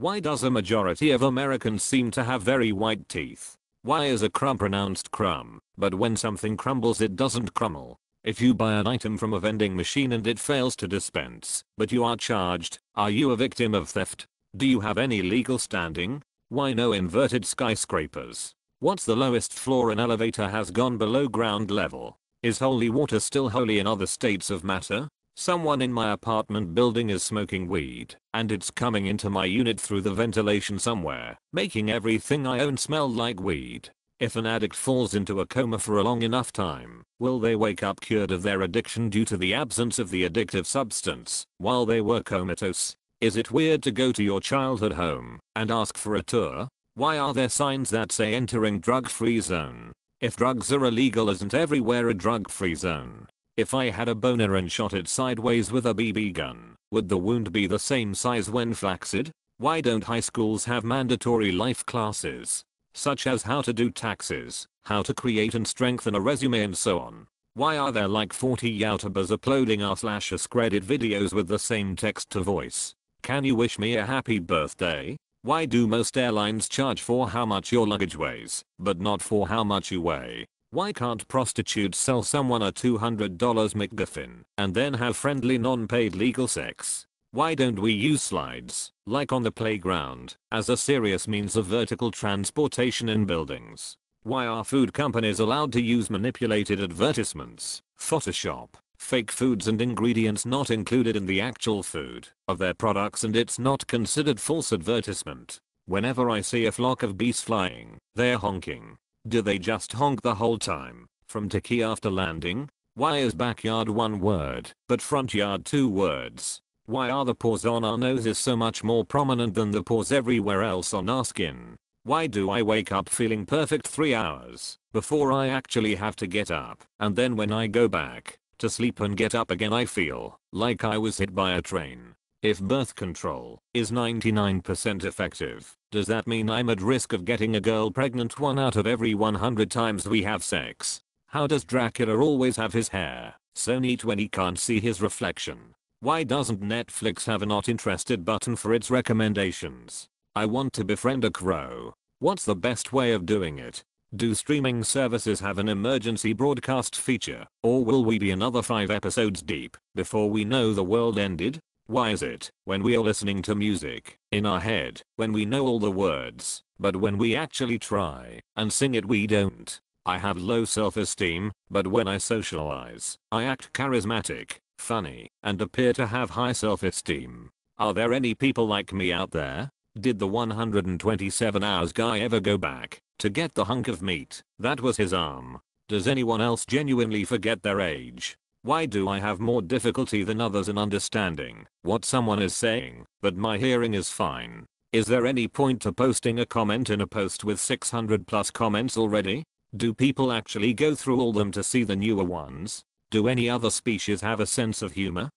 Why does a majority of Americans seem to have very white teeth? Why is a crumb pronounced crumb, but when something crumbles it doesn't crumble? If you buy an item from a vending machine and it fails to dispense, but you are charged, are you a victim of theft? Do you have any legal standing? Why no inverted skyscrapers? What's the lowest floor an elevator has gone below ground level? Is holy water still holy in other states of matter? Someone in my apartment building is smoking weed, and it's coming into my unit through the ventilation somewhere, making everything I own smell like weed. If an addict falls into a coma for a long enough time, will they wake up cured of their addiction due to the absence of the addictive substance while they were comatose? Is it weird to go to your childhood home and ask for a tour? Why are there signs that say entering drug-free zone? If drugs are illegal isn't everywhere a drug-free zone? If I had a boner and shot it sideways with a BB gun, would the wound be the same size when flaccid? Why don't high schools have mandatory life classes? Such as how to do taxes, how to create and strengthen a resume and so on. Why are there like 40 youtubers uploading r slash credit videos with the same text to voice? Can you wish me a happy birthday? Why do most airlines charge for how much your luggage weighs, but not for how much you weigh? Why can't prostitutes sell someone a $200 McGuffin and then have friendly non-paid legal sex? Why don't we use slides, like on the playground, as a serious means of vertical transportation in buildings? Why are food companies allowed to use manipulated advertisements, Photoshop, fake foods and ingredients not included in the actual food of their products and it's not considered false advertisement? Whenever I see a flock of bees flying, they're honking, do they just honk the whole time, from to after landing? Why is backyard one word, but front yard two words? Why are the pores on our noses so much more prominent than the pores everywhere else on our skin? Why do I wake up feeling perfect 3 hours before I actually have to get up and then when I go back to sleep and get up again I feel like I was hit by a train? If birth control is 99% effective, does that mean I'm at risk of getting a girl pregnant one out of every 100 times we have sex? How does Dracula always have his hair so neat when he can't see his reflection? Why doesn't Netflix have a not interested button for its recommendations? I want to befriend a crow. What's the best way of doing it? Do streaming services have an emergency broadcast feature, or will we be another 5 episodes deep before we know the world ended? Why is it, when we are listening to music, in our head, when we know all the words, but when we actually try and sing it we don't? I have low self-esteem, but when I socialize, I act charismatic, funny, and appear to have high self-esteem. Are there any people like me out there? Did the 127 hours guy ever go back to get the hunk of meat that was his arm? Does anyone else genuinely forget their age why do I have more difficulty than others in understanding what someone is saying, but my hearing is fine? Is there any point to posting a comment in a post with 600 plus comments already? Do people actually go through all them to see the newer ones? Do any other species have a sense of humor?